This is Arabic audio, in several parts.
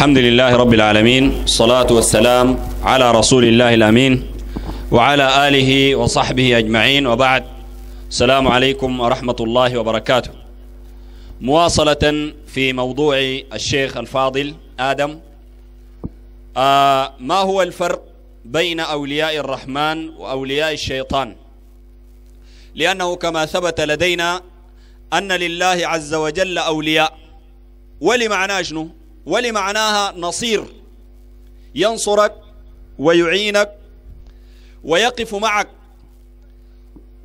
الحمد لله رب العالمين الصلاة والسلام على رسول الله الأمين وعلى آله وصحبه أجمعين وبعد السلام عليكم ورحمة الله وبركاته مواصلة في موضوع الشيخ الفاضل آدم آه ما هو الفرق بين أولياء الرحمن وأولياء الشيطان لأنه كما ثبت لدينا أن لله عز وجل أولياء ولمعنى شنو ولمعناها نصير ينصرك ويعينك ويقف معك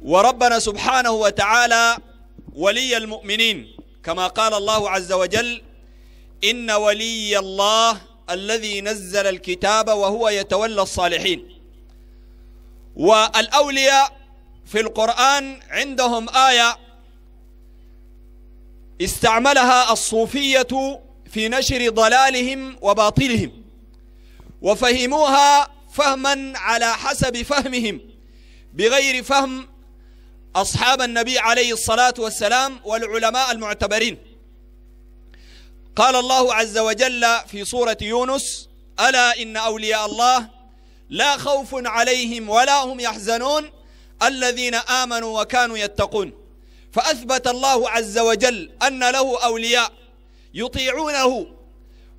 وربنا سبحانه وتعالى ولي المؤمنين كما قال الله عز وجل إن ولي الله الذي نزل الكتاب وهو يتولى الصالحين والأولياء في القرآن عندهم آية استعملها الصوفية في نشر ضلالهم وباطلهم وفهموها فهما على حسب فهمهم بغير فهم أصحاب النبي عليه الصلاة والسلام والعلماء المعتبرين قال الله عز وجل في سورة يونس ألا إن أولياء الله لا خوف عليهم ولا هم يحزنون الذين آمنوا وكانوا يتقون فأثبت الله عز وجل أن له أولياء يطيعونه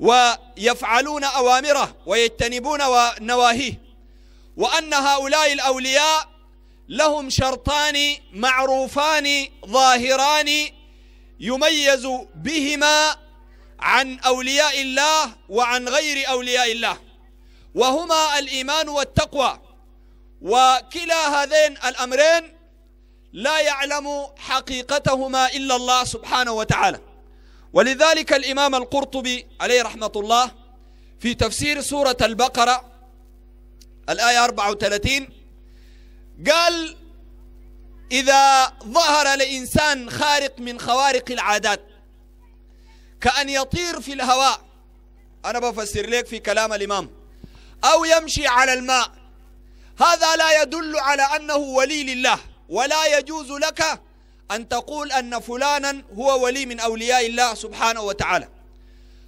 ويفعلون أوامره ويجتنبون نواهيه وأن هؤلاء الأولياء لهم شرطان معروفان ظاهران يميز بهما عن أولياء الله وعن غير أولياء الله وهما الإيمان والتقوى وكلا هذين الأمرين لا يعلم حقيقتهما إلا الله سبحانه وتعالى ولذلك الإمام القرطبي عليه رحمة الله في تفسير سورة البقرة الآية 34 قال إذا ظهر لإنسان خارق من خوارق العادات كأن يطير في الهواء أنا بفسر لك في كلام الإمام أو يمشي على الماء هذا لا يدل على أنه ولي لله ولا يجوز لك أن تقول أن فلانا هو ولي من أولياء الله سبحانه وتعالى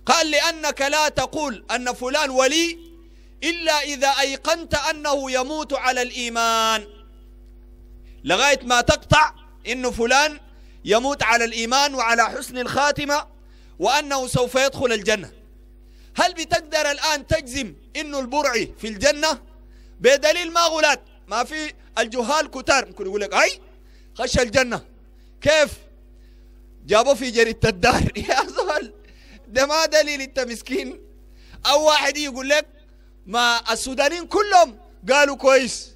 قال لأنك لا تقول أن فلان ولي إلا إذا أيقنت أنه يموت على الإيمان لغاية ما تقطع أن فلان يموت على الإيمان وعلى حسن الخاتمة وأنه سوف يدخل الجنة هل بتقدر الآن تجزم أنه البرعي في الجنة بدليل ما غلات ما في الجهال كتار ممكن يقول لك أي خش الجنة كيف جابوه في جريدة الدار يا زول ده ما دليل انت مسكين او واحد يقول لك ما السودانيين كلهم قالوا كويس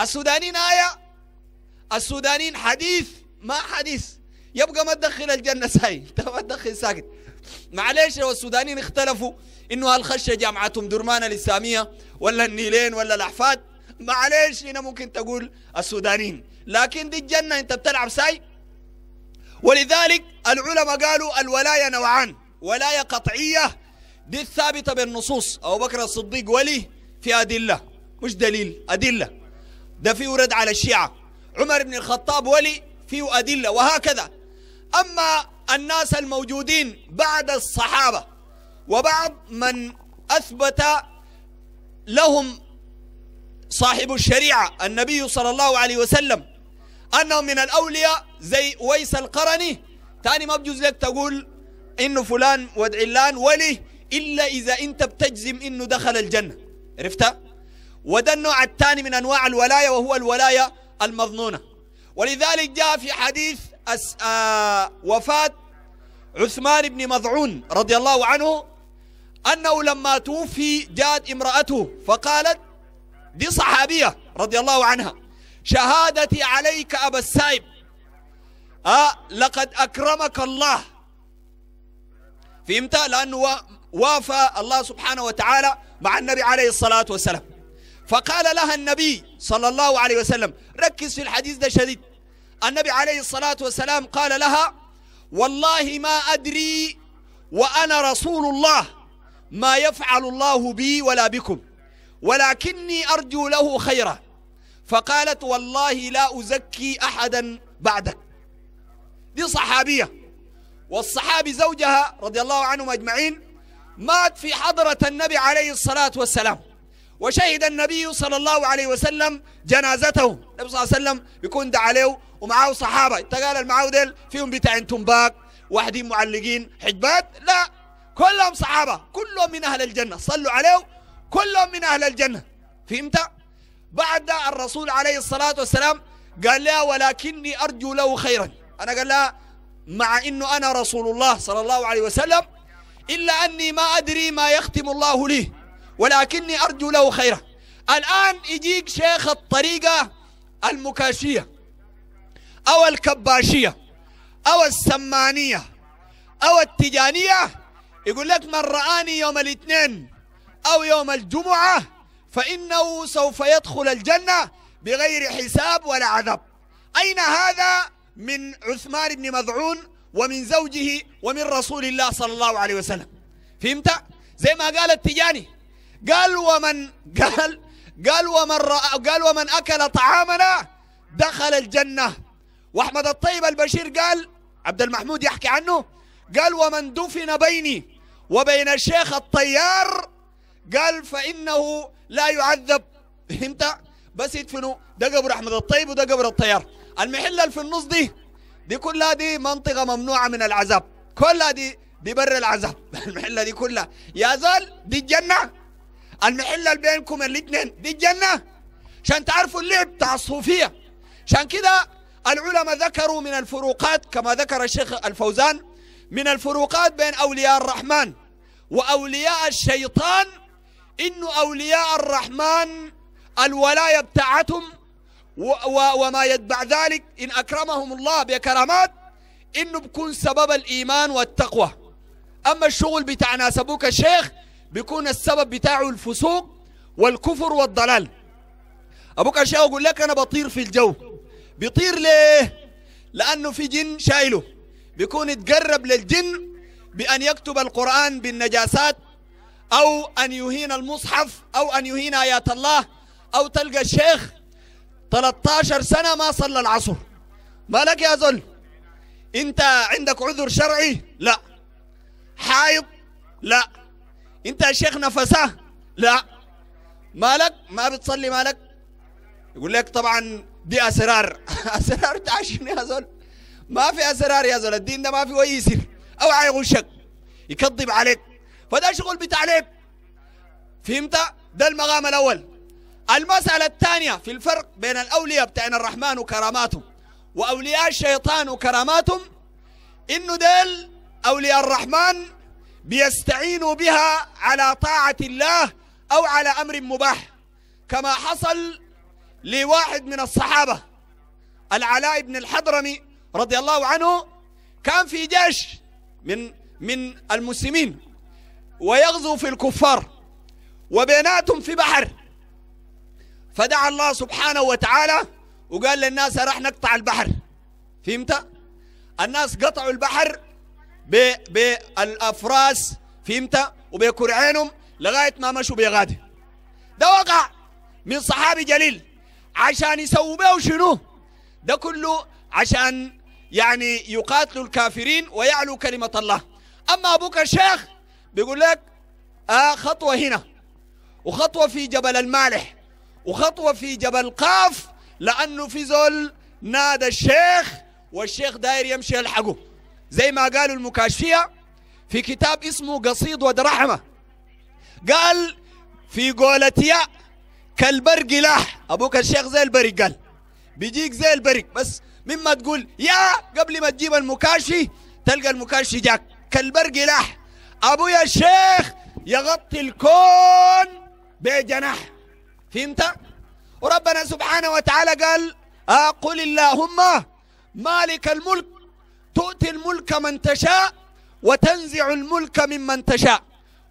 السودانيين آية السودانيين حديث ما حديث يبقى ما تدخل الجنة ساي انت ما تدخل ساكت معلش لو السودانيين اختلفوا انه هل خش جامعتهم درمان الاسلامية ولا النيلين ولا الاحفاد معلش هنا ممكن تقول السودانيين لكن دي الجنة انت بتلعب ساي ولذلك العلماء قالوا الولاية نوعان ولاية قطعية دي الثابتة بالنصوص أبو بكر الصديق ولي في أدلة مش دليل أدلة ده في ورد على الشيعة عمر بن الخطاب ولي فيه أدلة وهكذا أما الناس الموجودين بعد الصحابة وبعض من أثبت لهم صاحب الشريعة النبي صلى الله عليه وسلم أنهم من الأولياء زي ويس القرني تاني ما بجوز لك تقول إنه فلان علان ولي إلا إذا أنت بتجزم إنه دخل الجنة عرفتها؟ وده النوع الثاني من أنواع الولاية وهو الولاية المظنونة ولذلك جاء في حديث أس... آ... آه، وفاة عثمان بن مضعون رضي الله عنه أنه لما توفي جاءت امرأته فقالت دي صحابية رضي الله عنها شهادتي عليك أبا السايب أه لقد أكرمك الله فهمت لأنه وافى الله سبحانه وتعالى مع النبي عليه الصلاة والسلام فقال لها النبي صلى الله عليه وسلم ركز في الحديث ده شديد النبي عليه الصلاة والسلام قال لها والله ما أدري وأنا رسول الله ما يفعل الله بي ولا بكم ولكني أرجو له خيرا فقالت والله لا أزكي أحدا بعدك دي صحابية والصحابي زوجها رضي الله عنهم أجمعين مات في حضرة النبي عليه الصلاة والسلام وشهد النبي صلى الله عليه وسلم جنازته النبي صلى الله عليه وسلم بيكون ده عليه ومعه صحابة تقال معاه ديل فيهم بتاعين تنباك واحدين معلقين حجبات لا كلهم صحابة كلهم من أهل الجنة صلوا عليه كلهم من أهل الجنة فهمت؟ بعد الرسول عليه الصلاة والسلام قال لها ولكني أرجو له خيرا أنا قال لها مع أنه أنا رسول الله صلى الله عليه وسلم إلا أني ما أدري ما يختم الله لي ولكني أرجو له خيرا الآن يجيك شيخ الطريقة المكاشية أو الكباشية أو السمانية أو التجانية يقول لك من رآني يوم الاثنين أو يوم الجمعة فإنه سوف يدخل الجنة بغير حساب ولا عذب أين هذا من عثمان بن مذعون ومن زوجه ومن رسول الله صلى الله عليه وسلم فهمت؟ زي ما قال التجاني قال ومن قال قال ومن رأى قال ومن أكل طعامنا دخل الجنة وأحمد الطيب البشير قال عبد المحمود يحكي عنه قال ومن دفن بيني وبين الشيخ الطيار قال فإنه لا يعذب فهمت بس يدفنوا ده قبر أحمد الطيب وده قبر الطيار المحلة اللي في النص دي دي كلها دي منطقة ممنوعة من العذاب كلها دي دي بر العذاب المحلة دي كلها يا زال دي الجنة المحلة اللي بينكم الاثنين دي الجنة عشان تعرفوا اللعب بتاع الصوفية عشان كده العلماء ذكروا من الفروقات كما ذكر الشيخ الفوزان من الفروقات بين أولياء الرحمن وأولياء الشيطان إنه أولياء الرحمن الولاية بتاعتهم وما يتبع ذلك إن أكرمهم الله بكرامات إنه بكون سبب الإيمان والتقوى أما الشغل بتاع ناس أبوك الشيخ بيكون السبب بتاعه الفسوق والكفر والضلال أبوك الشيخ يقول لك أنا بطير في الجو بيطير ليه لأنه في جن شايله بيكون يتقرب للجن بأن يكتب القرآن بالنجاسات أو أن يهين المصحف أو أن يهين آيات الله أو تلقى الشيخ 13 سنة ما صلى العصر مالك يا زل أنت عندك عذر شرعي لا حايب لا أنت يا شيخ نفسه لا مالك ما بتصلي مالك يقول لك طبعا دي أسرار أسرار تعشين يا زول ما في أسرار يا زول الدين ده ما في ويسر أو يغشك يكذب عليك فده شغل بتاع لعب فهمت ده المقام الاول المسألة الثانية في الفرق بين الأولياء بتاعنا الرحمن وكراماتهم وأولياء الشيطان وكراماتهم إنه ديل أولياء الرحمن بيستعينوا بها على طاعة الله أو على أمر مباح كما حصل لواحد من الصحابة العلاء بن الحضرمي رضي الله عنه كان في جيش من من المسلمين ويغزو في الكفار وبيناتهم في بحر فدعا الله سبحانه وتعالى وقال للناس راح نقطع البحر فهمت؟ الناس قطعوا البحر بالافراس فهمت؟ وبكرعينهم لغايه ما مشوا بغادي ده وقع من صحابي جليل عشان يسووا به شنو؟ ده كله عشان يعني يقاتلوا الكافرين ويعلو كلمه الله اما ابوك الشيخ بيقول لك آه خطوة هنا وخطوة في جبل المالح وخطوة في جبل قاف لأنه في زول نادى الشيخ والشيخ داير يمشي يلحقه زي ما قالوا المكاشفية في كتاب اسمه قصيد ودرحمة قال في قولتيا كالبرق لاح أبوك الشيخ زي البرق قال بيجيك زي البرق بس مما تقول يا قبل ما تجيب المكاشي تلقى المكاشي جاك كالبرق لاح ابويا الشيخ يغطي الكون بجناح فهمت وربنا سبحانه وتعالى قال اقول آه، قل اللهم مالك الملك تؤتي الملك من تشاء وتنزع الملك ممن تشاء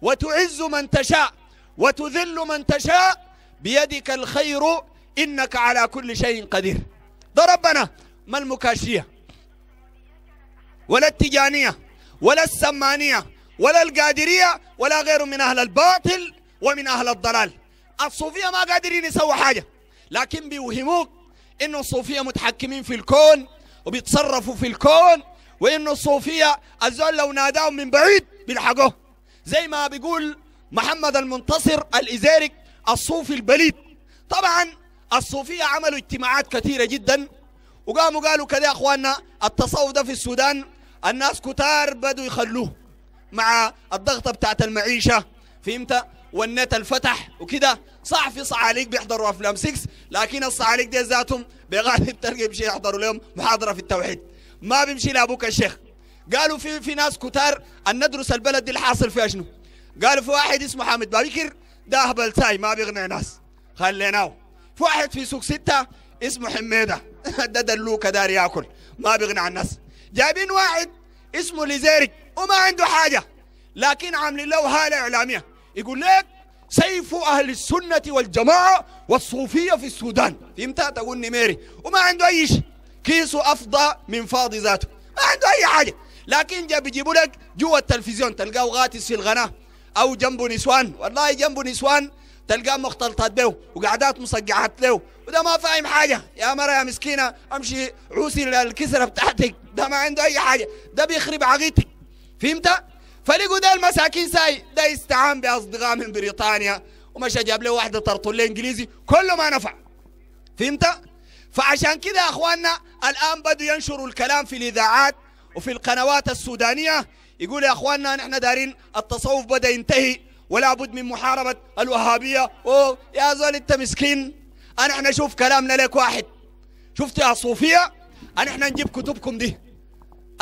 وتعز من تشاء وتذل من تشاء بيدك الخير إنك على كل شيء قدير ده ربنا ما المكاشية ولا التجانية ولا السمانية ولا القادرية ولا غيره من أهل الباطل ومن أهل الضلال الصوفية ما قادرين يسووا حاجة لكن بيوهموك إنه الصوفية متحكمين في الكون وبيتصرفوا في الكون وإنه الصوفية الزول لو ناداهم من بعيد بيلحقوه زي ما بيقول محمد المنتصر الإزارك الصوفي البليد طبعا الصوفية عملوا اجتماعات كثيرة جدا وقاموا قالوا كده يا أخواننا التصوف ده في السودان الناس كتار بدوا يخلوه مع الضغطة بتاعت المعيشة فهمت والنت الفتح وكده صح في صعاليق بيحضروا افلام 6 لكن الصعاليق دي ذاتهم بغالب تلقى بشي يحضروا لهم محاضره في التوحيد ما بيمشي لابوك الشيخ قالوا في في ناس كتار ان ندرس البلد دي الحاصل فيها شنو قالوا في واحد اسمه حامد بابكر ده هبل ساي ما بيغنى ناس خليناه في واحد في سوق ستة اسمه حميدة ده دلوكة دار ياكل ما عن الناس جايبين واحد اسمه ليزيرك وما عنده حاجة لكن عامل له هالة إعلامية يقول لك سيف أهل السنة والجماعة والصوفية في السودان فهمتها تقول نميري وما عنده أي شيء كيسه أفضى من فاضي ذاته ما عنده أي حاجة لكن جا بيجيبوا لك جوا التلفزيون تلقاه غاتس في القناة أو جنبه نسوان والله جنبه نسوان تلقاه مختلطات به وقعدات مصقعات له وده ما فاهم حاجة يا مرة يا مسكينة أمشي عوسي للكسرة بتاعتك ده ما عنده أي حاجة ده بيخرب عقيدتك فهمت؟ فلقوا ده المساكين ساي ده استعان باصدقاء من بريطانيا ومشى جاب له واحده طرطله انجليزي كله ما نفع فهمت؟ فعشان كده يا اخواننا الان بدوا ينشروا الكلام في الاذاعات وفي القنوات السودانيه يقول يا اخواننا نحن دارين التصوف بدا ينتهي ولا بد من محاربه الوهابيه اوه يا زول انت مسكين انا احنا شوف كلامنا لك واحد شفت يا صوفيه انا احنا نجيب كتبكم دي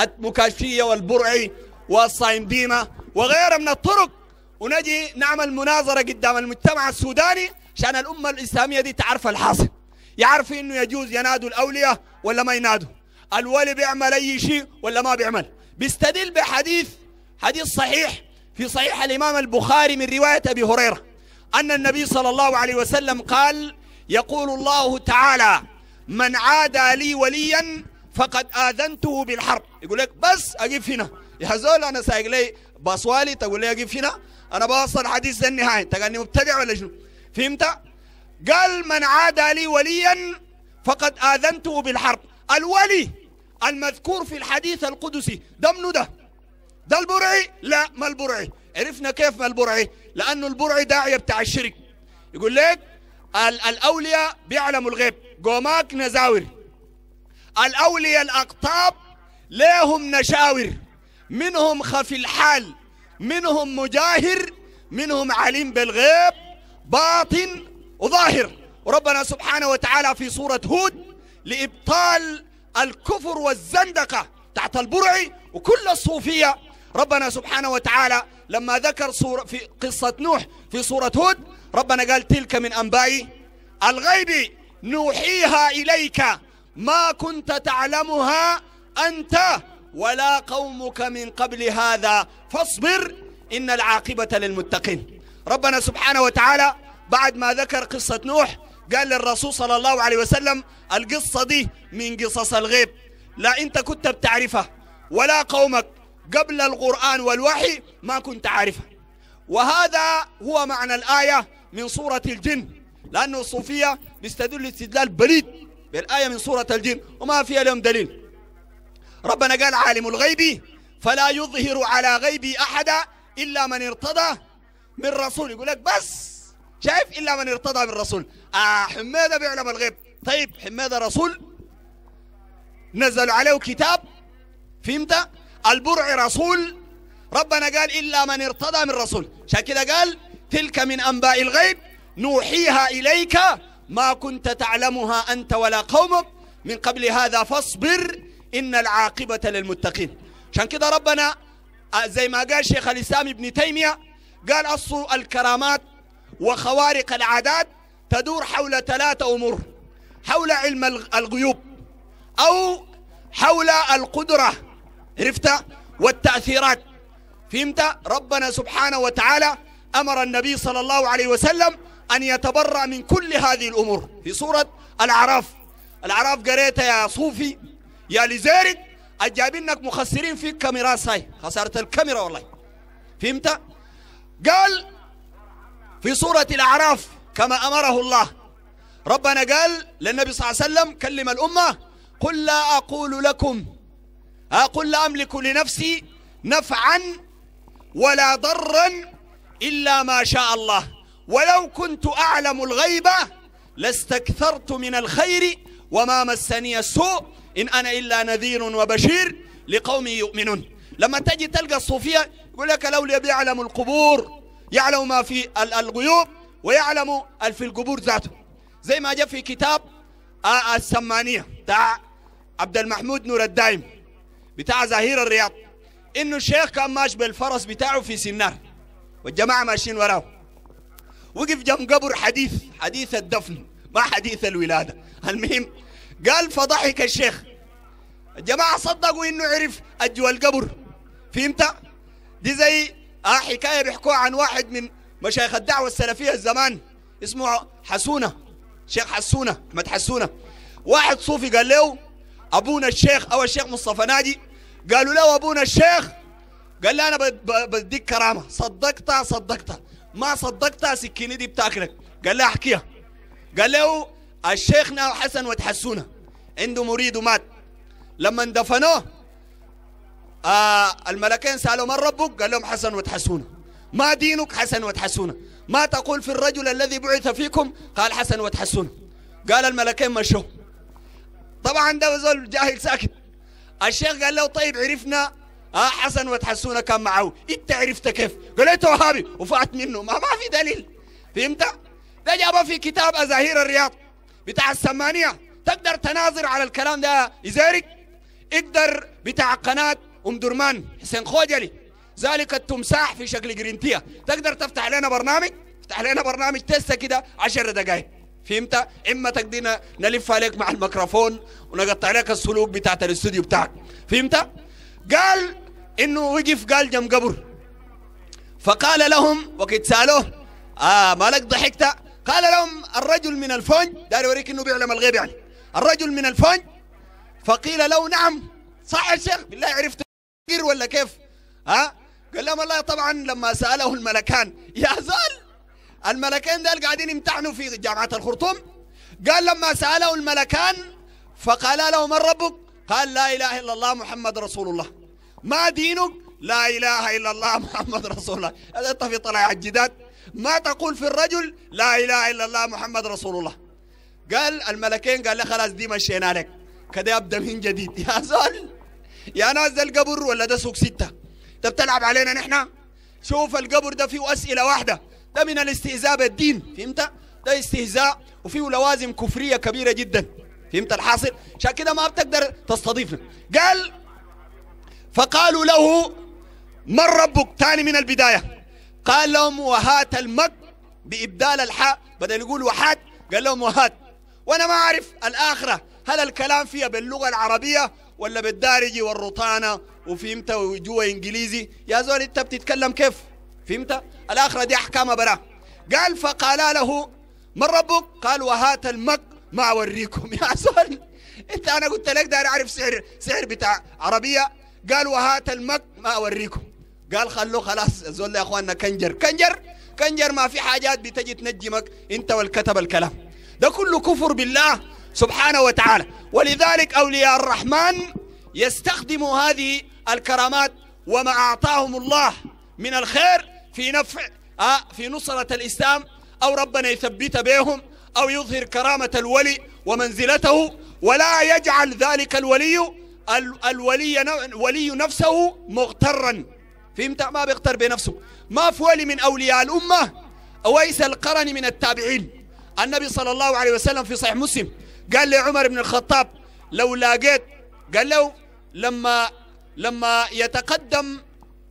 المكاشفيه والبرعي والصايم ديما وغيرها من الطرق ونجي نعمل مناظرة قدام المجتمع السوداني عشان الأمة الإسلامية دي تعرف الحاصل يعرف إنه يجوز ينادوا الأولياء ولا ما ينادوا الولي بيعمل أي شيء ولا ما بيعمل بيستدل بحديث حديث صحيح في صحيح الإمام البخاري من رواية أبي هريرة أن النبي صلى الله عليه وسلم قال يقول الله تعالى من عادى لي وليا فقد آذنته بالحرب يقول لك بس أقف هنا يا انا سايق لي باصوالي تقول لي أجيب هنا انا بوصل حديث النهايه انت مبتدع ولا شنو؟ فهمت؟ قال من عادى لي وليا فقد اذنته بالحرب الولي المذكور في الحديث القدسي ده منو ده؟ ده البرعي؟ لا ما البرعي عرفنا كيف ما البرعي؟ لانه البرعي داعيه بتاع الشرك يقول لك الاولياء بيعلموا الغيب قوماك نزاور الاولياء الاقطاب ليهم نشاور منهم خفي الحال منهم مجاهر منهم عليم بالغيب باطن وظاهر وربنا سبحانه وتعالى في سورة هود لإبطال الكفر والزندقة تحت البرع وكل الصوفية ربنا سبحانه وتعالى لما ذكر صورة في قصة نوح في سورة هود ربنا قال تلك من أنباء الغيب نوحيها إليك ما كنت تعلمها أنت ولا قومك من قبل هذا فاصبر إن العاقبة للمتقين ربنا سبحانه وتعالى بعد ما ذكر قصة نوح قال للرسول صلى الله عليه وسلم القصة دي من قصص الغيب لا أنت كنت بتعرفها ولا قومك قبل القرآن والوحي ما كنت عارفها وهذا هو معنى الآية من سورة الجن لأنه الصوفية بيستدل استدلال بليد بالآية من سورة الجن وما فيها لهم دليل ربنا قال عالم الغيب فلا يظهر على غيبي أحدا إلا من ارتضى من رسول يقول لك بس شايف إلا من ارتضى من رسول آه حميدة بيعلم الغيب طيب حميدة رسول نزل عليه كتاب فهمت البرع رسول ربنا قال إلا من ارتضى من رسول عشان قال تلك من أنباء الغيب نوحيها إليك ما كنت تعلمها أنت ولا قومك من قبل هذا فاصبر إن العاقبة للمتقين عشان كده ربنا آه، زي ما قال شيخ الإسلام ابن تيمية قال أصل الكرامات وخوارق العادات تدور حول ثلاثة أمور حول علم الغيوب أو حول القدرة عرفت والتأثيرات فهمت ربنا سبحانه وتعالى أمر النبي صلى الله عليه وسلم أن يتبرأ من كل هذه الأمور في سورة العراف العراف قريتها يا صوفي يا لذلك أجابينك مخسرين في كاميرا ساي خسارة الكاميرا والله فهمت قال في سورة الأعراف كما أمره الله ربنا قال للنبي صلى الله عليه وسلم كلم الأمة قل لا أقول لكم أقول لا أملك لنفسي نفعا ولا ضرا إلا ما شاء الله ولو كنت أعلم الغيبة لاستكثرت من الخير وما مسني السوء إن أنا إلا نذير وبشير لقوم يؤمنون لما تجي تلقى الصوفية يقول لك لو لي بيعلم القبور يعلم ما في الغيوب ويعلم في القبور ذاته زي ما جاء في كتاب السمانية بتاع عبد المحمود نور الدايم بتاع زهير الرياض انه الشيخ كان ماشي بالفرس بتاعه في سنار والجماعه ماشيين وراه وقف جنب قبر حديث حديث الدفن ما حديث الولاده المهم قال فضحك الشيخ الجماعة صدقوا إنه عرف أجوى القبر فهمت؟ دي زي آه حكاية بيحكوها عن واحد من مشايخ الدعوة السلفية الزمان اسمه حسونة شيخ حسونة أحمد حسونة واحد صوفي قال له أبونا الشيخ أو الشيخ مصطفى ناجي قالوا له أبونا الشيخ قال له أنا بديك كرامة صدقتها صدقتها ما صدقتها سكيني دي بتاكلك قال له أحكيها قال له الشيخ الشيخنا حسن وتحسونه عنده مريد ومات لما دفنوه آه الملكين سالوا من ربك قال لهم حسن وتحسونه ما دينك حسن وتحسونه ما تقول في الرجل الذي بعث فيكم قال حسن وتحسونه قال الملكين مشوا طبعا ده زول جاهل ساكت الشيخ قال له طيب عرفنا آه حسن وتحسونه كان معه انت عرفت كيف قال انت وهابي وفات منه ما, ما في دليل فهمت ده جابه في كتاب أزاهير الرياض بتاع السمانية تقدر تناظر على الكلام ده يزارك اقدر بتاع قناة أم درمان حسين خوجلي ذلك التمساح في شكل جرينتية تقدر تفتح لنا برنامج افتح لنا برنامج تيستا كده 10 دقائق فهمت اما تقدينا نلف عليك مع الميكروفون ونقطع عليك السلوك بتاعت الاستوديو بتاعك فهمت قال انه وقف قال جم قبر فقال لهم وقت سالوه اه مالك ضحكت قال لهم الرجل من الفنج دار يوريك انه بيعلم الغيب يعني الرجل من الفنج فقيل له نعم صح يا شيخ بالله عرفت ولا كيف ها قال لهم الله طبعا لما ساله الملكان يا زول الملكين دول قاعدين يمتحنوا في جامعه الخرطوم قال لما ساله الملكان فقال له من ربك قال لا اله الا الله محمد رسول الله ما دينك لا اله الا الله محمد رسول الله هذا طفي طلع الجداد ما تقول في الرجل لا إله إلا الله محمد رسول الله قال الملكين قال له خلاص دي مشينا لك كده أبدأ من جديد يا زول يا ناس ده القبر ولا ده سوق ستة انت بتلعب علينا نحن شوف القبر ده فيه أسئلة واحدة ده من الاستهزاء بالدين فهمت ده استهزاء وفيه لوازم كفرية كبيرة جدا فهمت الحاصل عشان كده ما بتقدر تستضيفنا قال فقالوا له من ربك تاني من البداية قال لهم وهات المد بإبدال الحاء بدل يقول وحات قال لهم وهات وأنا ما أعرف الآخرة هل الكلام فيها باللغة العربية ولا بالدارجي والرطانة وفهمت وجوه إنجليزي يا زول أنت بتتكلم كيف فهمت الآخرة دي أحكامها برا قال فقال له من ربك قال وهات المك ما أوريكم يا زول أنت أنا قلت لك داري أعرف سعر سعر بتاع عربية قال وهات المك ما أوريكم قال خلوه خلاص زول يا اخواننا كنجر كنجر كنجر ما في حاجات بتجي تنجمك انت والكتب الكلام ده كله كفر بالله سبحانه وتعالى ولذلك اولياء الرحمن يستخدموا هذه الكرامات وما اعطاهم الله من الخير في نفع آه في نصرة الاسلام او ربنا يثبت بهم او يظهر كرامة الولي ومنزلته ولا يجعل ذلك الولي الولي ولي نفسه مغترا فهمت ما بيقتر بنفسه ما فولي من أولياء الأمة أويس القرني من التابعين النبي صلى الله عليه وسلم في صحيح مسلم قال لعمر بن الخطاب لو لاقيت قال له لما لما يتقدم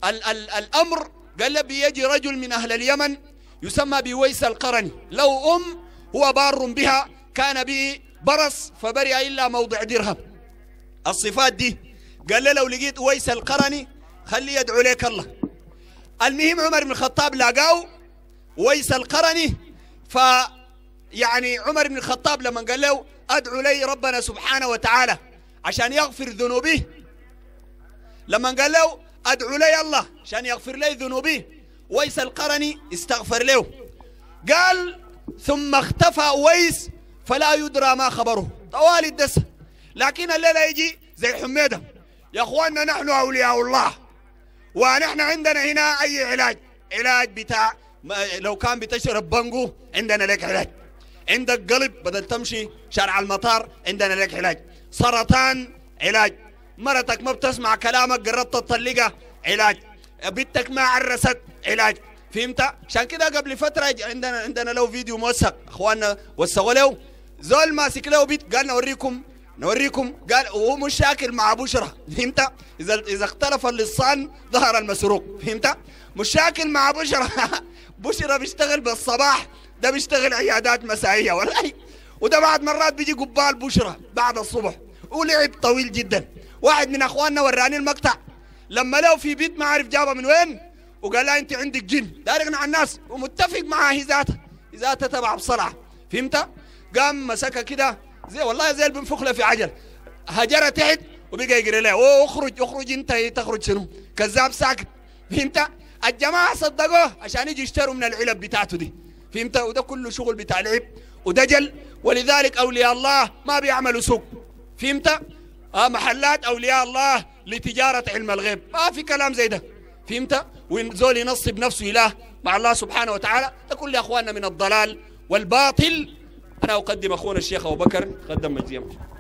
ال ال الأمر قال له بيجي رجل من أهل اليمن يسمى بويس القرني لو أم هو بار بها كان به برص فبرئ إلا موضع درهم الصفات دي قال له لو لقيت ويس القرني خليه يدعو لك الله المهم عمر بن الخطاب لقاه ويس القرني ف يعني عمر بن الخطاب لما قال له ادعو لي ربنا سبحانه وتعالى عشان يغفر ذنوبي لما قال له ادعو لي الله عشان يغفر لي ذنوبي ويس القرني استغفر له قال ثم اختفى ويس فلا يدرى ما خبره طوال الدسه لكن الليله يجي زي حميده يا اخواننا نحن اولياء الله ونحن عندنا هنا أي علاج علاج بتاع لو كان بتشرب بنجو عندنا لك علاج عندك قلب بدل تمشي شارع المطار عندنا لك علاج سرطان علاج مرتك ما بتسمع كلامك قربت تطلقها علاج بنتك ما عرست علاج فهمت عشان كده قبل فتره عندنا عندنا له فيديو موثق اخواننا وثقوا له زول ماسك له بيت قالنا اوريكم نوريكم قال وهو مش شاكل مع بشرة فهمت إذا إذا اختلف اللصان ظهر المسروق فهمت مش شاكل مع بشرة بشرة بيشتغل بالصباح ده بيشتغل عيادات مسائية والله وده بعد مرات بيجي قبال بشرة بعد الصبح ولعب طويل جدا واحد من اخواننا وراني المقطع لما لو في بيت ما عارف جابها من وين وقال لها انت عندك جن دارق مع الناس ومتفق معاه هي ذاتها هي ذاتها تبع بصرعه فهمت؟ قام مسكها كده زي والله زي اللي بنفخ في عجل هجرة تحت وبقى يجري لها اوه اخرج اخرج انت إيه، تخرج شنو كذاب ساكت فهمت الجماعه صدقوه عشان يجي يشتروا من العلب بتاعته دي فهمت وده كله شغل بتاع لعب ودجل ولذلك اولياء الله ما بيعملوا سوق فهمت آه محلات اولياء الله لتجاره علم الغيب ما آه في كلام زي ده فهمت وزول ينصب نفسه اله مع الله سبحانه وتعالى ده كل اخواننا من الضلال والباطل أنا أقدم أخونا الشيخ أبو بكر قدم مجزية